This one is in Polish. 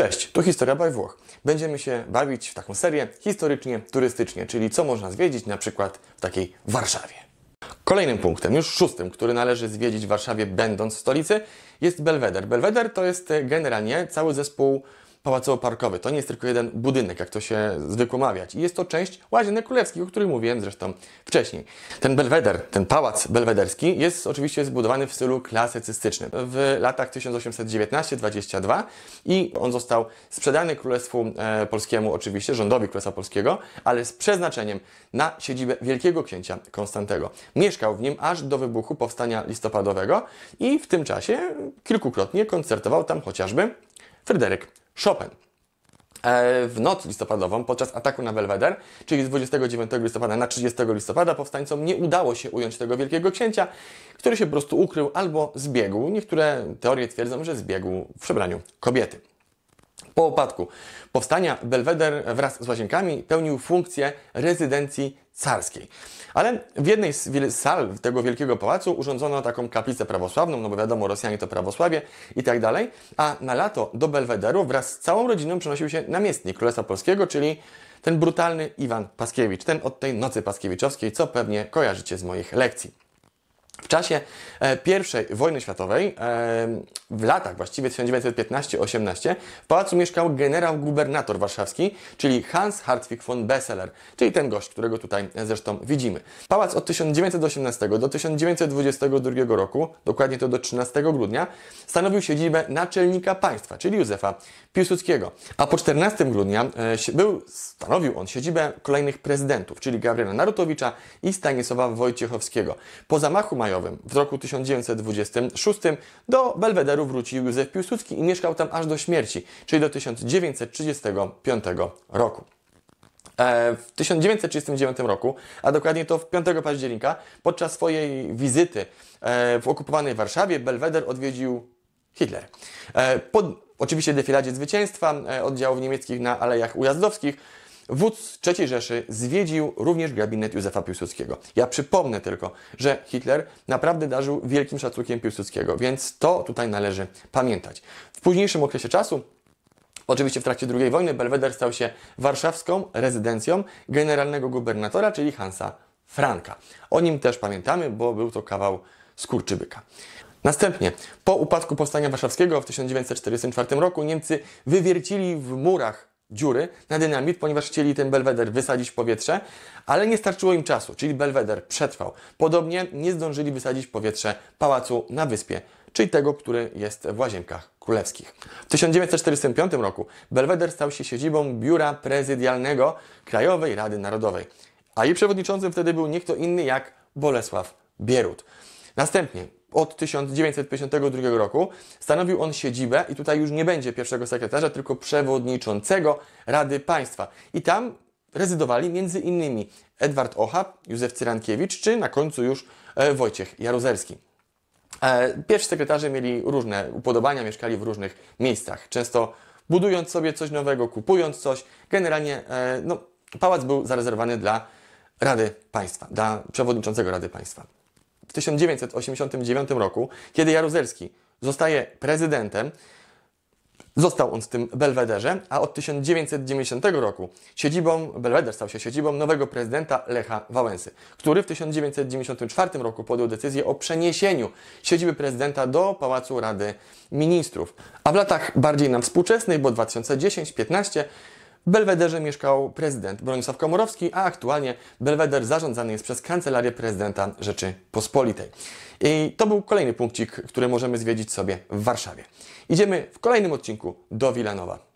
Cześć, to Historia by Włoch. Będziemy się bawić w taką serię historycznie, turystycznie, czyli co można zwiedzić na przykład w takiej Warszawie. Kolejnym punktem, już szóstym, który należy zwiedzić w Warszawie będąc w stolicy, jest Belweder. Belweder to jest e, generalnie cały zespół pałacowo-parkowy. To nie jest tylko jeden budynek, jak to się zwykło mawiać. I jest to część Łazienek Królewskich, o której mówiłem zresztą wcześniej. Ten belweder, ten pałac belwederski jest oczywiście zbudowany w stylu klasycystycznym w latach 1819-22 i on został sprzedany Królestwu e, Polskiemu, oczywiście rządowi Królestwa Polskiego, ale z przeznaczeniem na siedzibę wielkiego księcia Konstantego. Mieszkał w nim aż do wybuchu powstania listopadowego i w tym czasie kilkukrotnie koncertował tam chociażby Fryderyk Chopin. E, w noc listopadową podczas ataku na Belweder, czyli z 29 listopada na 30 listopada, powstańcom nie udało się ująć tego wielkiego księcia, który się po prostu ukrył albo zbiegł. Niektóre teorie twierdzą, że zbiegł w przebraniu kobiety. Po opadku powstania Belweder wraz z łazienkami pełnił funkcję rezydencji carskiej. Ale w jednej z sal tego wielkiego pałacu urządzono taką kaplicę prawosławną, no bo wiadomo, Rosjanie to prawosławie i tak dalej, a na lato do Belwederu wraz z całą rodziną przenosił się namiestnik Królestwa Polskiego, czyli ten brutalny Iwan Paskiewicz, ten od tej nocy paskiewiczowskiej, co pewnie kojarzycie z moich lekcji. W czasie e, I wojny światowej, e, w latach właściwie 1915-18, w pałacu mieszkał generał-gubernator warszawski, czyli Hans Hartwig von Besseler, czyli ten gość, którego tutaj zresztą widzimy. Pałac od 1918 do 1922 roku, dokładnie to do 13 grudnia, stanowił siedzibę naczelnika państwa, czyli Józefa Piłsudskiego. A po 14 grudnia e, był, stanowił on siedzibę kolejnych prezydentów, czyli Gabriela Narutowicza i Stanisława Wojciechowskiego. Po zamachu mają majowym. W roku 1926 do Belwederu wrócił Józef Piłsudski i mieszkał tam aż do śmierci, czyli do 1935 roku. E, w 1939 roku, a dokładnie to w 5 października, podczas swojej wizyty e, w okupowanej Warszawie, Belweder odwiedził Hitler. E, po oczywiście defiladzie zwycięstwa oddziałów niemieckich na alejach ujazdowskich Wódz III Rzeszy zwiedził również gabinet Józefa Piłsudskiego. Ja przypomnę tylko, że Hitler naprawdę darzył wielkim szacunkiem Piłsudskiego, więc to tutaj należy pamiętać. W późniejszym okresie czasu Oczywiście w trakcie II wojny Belweder stał się warszawską rezydencją generalnego gubernatora, czyli Hansa Franka. O nim też pamiętamy, bo był to kawał skurczybyka. Następnie, po upadku Powstania Warszawskiego w 1944 roku Niemcy wywiercili w murach dziury na dynamit, ponieważ chcieli ten Belweder wysadzić w powietrze, ale nie starczyło im czasu, czyli Belweder przetrwał. Podobnie nie zdążyli wysadzić w powietrze pałacu na wyspie, czyli tego, który jest w Łazienkach Królewskich. W 1945 roku Belweder stał się siedzibą Biura Prezydialnego Krajowej Rady Narodowej, a jej przewodniczącym wtedy był nie kto inny jak Bolesław Bierut. Następnie od 1952 roku. Stanowił on siedzibę i tutaj już nie będzie pierwszego sekretarza, tylko przewodniczącego Rady Państwa. I tam rezydowali m.in. Edward Ochab, Józef Cyrankiewicz czy na końcu już e, Wojciech Jaruzelski. E, pierwsi sekretarze mieli różne upodobania, mieszkali w różnych miejscach, często budując sobie coś nowego, kupując coś. Generalnie e, no, pałac był zarezerwowany dla Rady Państwa, dla przewodniczącego Rady Państwa w 1989 roku, kiedy Jaruzelski zostaje prezydentem, Został on w tym Belwederze, a od 1990 roku siedzibą, Belweder stał się siedzibą nowego prezydenta Lecha Wałęsy, który w 1994 roku podjął decyzję o przeniesieniu siedziby prezydenta do Pałacu Rady Ministrów. A w latach bardziej nam współczesnych, bo 2010-15, w Belwederze mieszkał prezydent Bronisław Komorowski, a aktualnie Belweder zarządzany jest przez Kancelarię Prezydenta Rzeczypospolitej. I to był kolejny punkcik, który możemy zwiedzić sobie w Warszawie. Idziemy w kolejnym odcinku do Wilanowa.